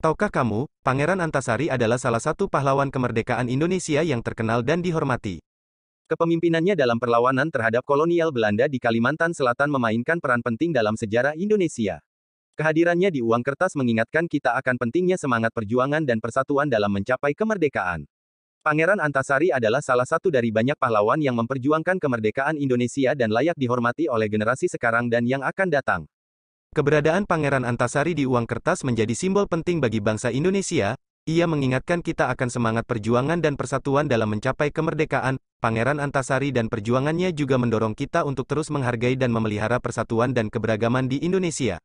Tahukah kamu, Pangeran Antasari adalah salah satu pahlawan kemerdekaan Indonesia yang terkenal dan dihormati. Kepemimpinannya dalam perlawanan terhadap kolonial Belanda di Kalimantan Selatan memainkan peran penting dalam sejarah Indonesia. Kehadirannya di uang kertas mengingatkan kita akan pentingnya semangat perjuangan dan persatuan dalam mencapai kemerdekaan. Pangeran Antasari adalah salah satu dari banyak pahlawan yang memperjuangkan kemerdekaan Indonesia dan layak dihormati oleh generasi sekarang dan yang akan datang. Keberadaan Pangeran Antasari di uang kertas menjadi simbol penting bagi bangsa Indonesia. Ia mengingatkan kita akan semangat perjuangan dan persatuan dalam mencapai kemerdekaan. Pangeran Antasari dan perjuangannya juga mendorong kita untuk terus menghargai dan memelihara persatuan dan keberagaman di Indonesia.